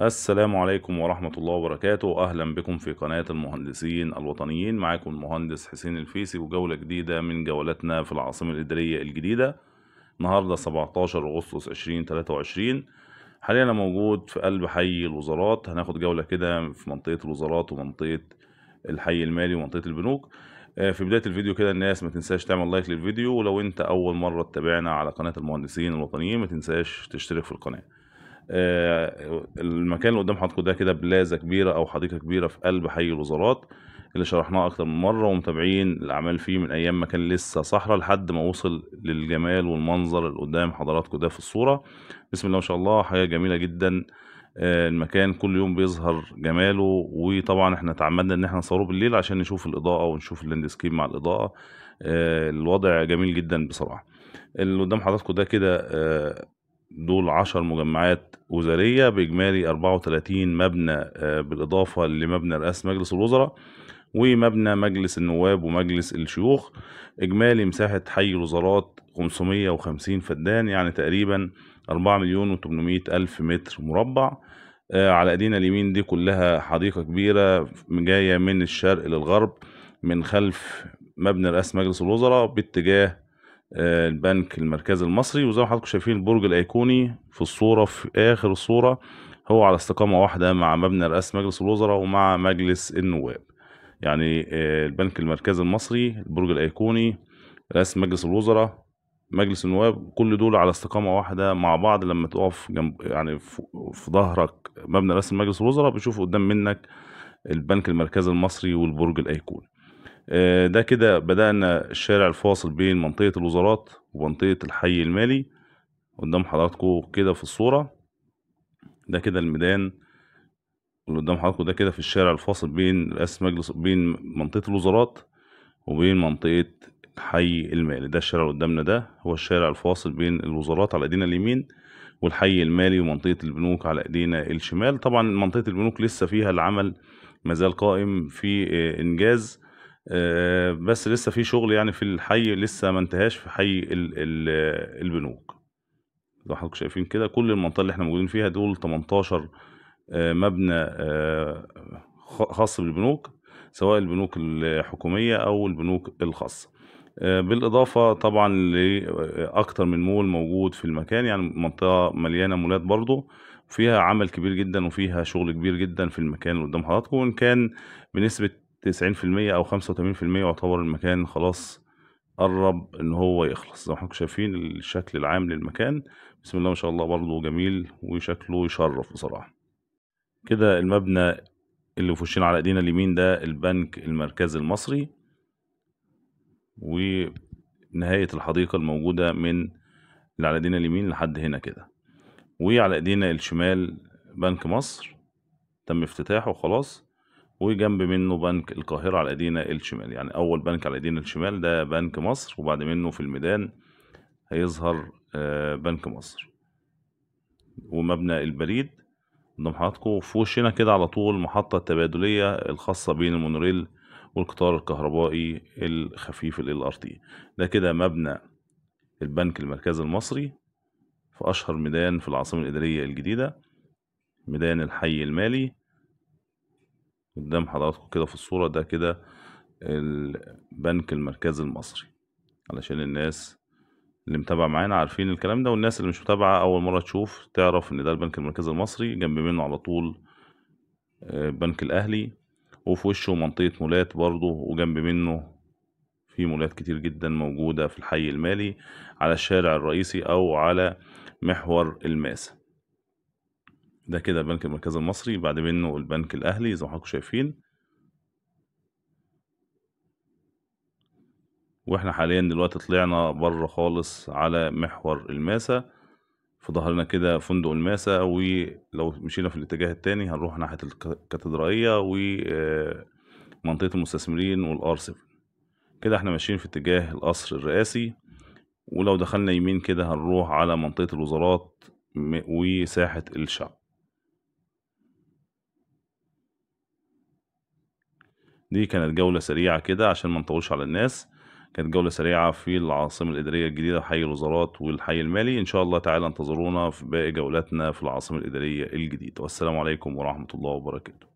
السلام عليكم ورحمة الله وبركاته أهلا بكم في قناة المهندسين الوطنيين معاكم المهندس حسين الفيسي وجولة جديدة من جولاتنا في العاصمة الإدارية الجديدة النهاردة 17 أغسطس 2023 حاليا أنا موجود في قلب حي الوزارات هناخد جولة كده في منطقة الوزارات ومنطقة الحي المالي ومنطقة البنوك آه، في بداية الفيديو كده الناس ما تنساش تعمل لايك للفيديو ولو انت أول مرة تتابعنا على قناة المهندسين الوطنيين ما تنساش تشترك في القناة آه، المكان اللي قدام حضراتكم ده كده بلازة كبيرة أو حديقة كبيرة في قلب حي الوزارات اللي شرحناه أكتر من مرة ومتابعين الأعمال فيه من أيام ما كان لسه صحراء لحد ما وصل للجمال والمنظر اللي قدام حضراتكم ده في الصورة بسم الله ما شاء الله حاجة جميلة جدا آه، المكان كل يوم بيظهر جماله وطبعا احنا تعمدنا ان احنا نصوره بالليل عشان نشوف الاضاءه ونشوف اللاندسكيب مع الاضاءه آه، الوضع جميل جدا بصراحه اللي قدام حضراتكم ده كده دول عشر مجمعات وزارية بإجمالي 34 مبنى آه، بالإضافة لمبنى رئاسة مجلس الوزراء ومبنى مجلس النواب ومجلس الشيوخ إجمالي مساحة حي الوزارات 550 فدان يعني تقريبا 4 مليون و 800 ألف متر مربع آه، على ايدينا اليمين دي كلها حديقة كبيرة جاية من الشرق للغرب من خلف مبنى رئاسة مجلس الوزراء باتجاه آه، البنك المركزي المصري وزي ما حضراتكم شايفين البرج الايقوني في الصوره في اخر الصوره هو على استقامه واحده مع مبنى رئاسه مجلس الوزراء ومع مجلس النواب يعني آه، البنك المركزي المصري البرج الايقوني رئاسه مجلس الوزراء مجلس النواب كل دول على استقامه واحده مع بعض لما تقف جنب يعني في ظهرك مبنى رئاسه مجلس الوزراء بتشوف قدام منك البنك المركزي المصري والبرج الايقوني آه، ده كده بدأنا الشارع الفاصل بين منطقة الوزارات ومنطقة الحي المالي قدام حضراتكم كده في الصورة ده كده الميدان اللي قدام حضراتكم ده كده في الشارع الفاصل بين رئاسة مجلس بين منطقة الوزارات وبين منطقة حي المالي ده الشارع اللي قدامنا ده هو الشارع الفاصل بين الوزارات على ايدينا اليمين والحي المالي ومنطقة البنوك على ايدينا الشمال طبعا منطقة البنوك لسه فيها العمل مازال قائم في آه، انجاز آه، بس لسه في شغل يعني في الحي لسه ما انتهاش في حي ال الـ البنوك زي ما حضراتكم شايفين كده كل المنطقه اللي احنا موجودين فيها دول 18 آه، مبنى آه، خاص بالبنوك سواء البنوك الحكوميه او البنوك الخاصه بالإضافة طبعا لأكتر من مول موجود في المكان يعني منطقة مليانة مولات برضو فيها عمل كبير جدا وفيها شغل كبير جدا في المكان اللي قدام حضراتكم وإن كان بنسبة تسعين في المية أو خمسة في المية يعتبر المكان خلاص قرب إن هو يخلص زي ما حضرتك شايفين الشكل العام للمكان بسم الله ما شاء الله برضه جميل وشكله يشرف بصراحة كده المبنى اللي في وشنا على ايدينا اليمين ده البنك المركزي المصري ونهاية الحديقة الموجودة من اللي على ايدينا اليمين لحد هنا كده وعلى ايدينا الشمال بنك مصر تم افتتاحه خلاص وجنب منه بنك القاهرة على الأدينة الشمال يعني أول بنك على الأدينة الشمال ده بنك مصر وبعد منه في الميدان هيظهر آه، بنك مصر ومبنى البريد قدام حضراتكم في وشنا كده على طول محطة التبادلية الخاصة بين المونوريل والقطار الكهربائي الخفيف ال ار تي ده كده مبنى البنك المركزي المصري في أشهر ميدان في العاصمة الإدارية الجديدة ميدان الحي المالي قدام حضراتكم كده في الصورة ده كده البنك المركزي المصري علشان الناس اللي متابعة معانا عارفين الكلام ده والناس اللي مش متابعة أول مرة تشوف تعرف إن ده البنك المركزي المصري جنب منه على طول البنك آه، الأهلي وفي وشه منطقة مولات برضه وجنب منه في مولات كتير جدا موجودة في الحي المالي على الشارع الرئيسي أو على محور الماسة ده كده البنك المركزي المصري، بعد منه البنك الأهلي زي ما حضراتكم شايفين. وإحنا حاليًا دلوقتي طلعنا برّه خالص على محور الماسة، في ظهرنا كده فندق الماسة، ولو مشينا في الاتجاه التاني هنروح ناحية الكاتدرائية ومنطقة آه، المستثمرين والار كده إحنا ماشيين في اتجاه القصر الرئاسي، ولو دخلنا يمين كده هنروح على منطقة الوزارات وساحة الشعب. دي كانت جولة سريعة كده عشان ما نطولش على الناس كانت جولة سريعة في العاصمة الإدارية الجديدة حي الوزارات والحي المالي إن شاء الله تعالى انتظرونا في باقي جولاتنا في العاصمة الإدارية الجديدة والسلام عليكم ورحمة الله وبركاته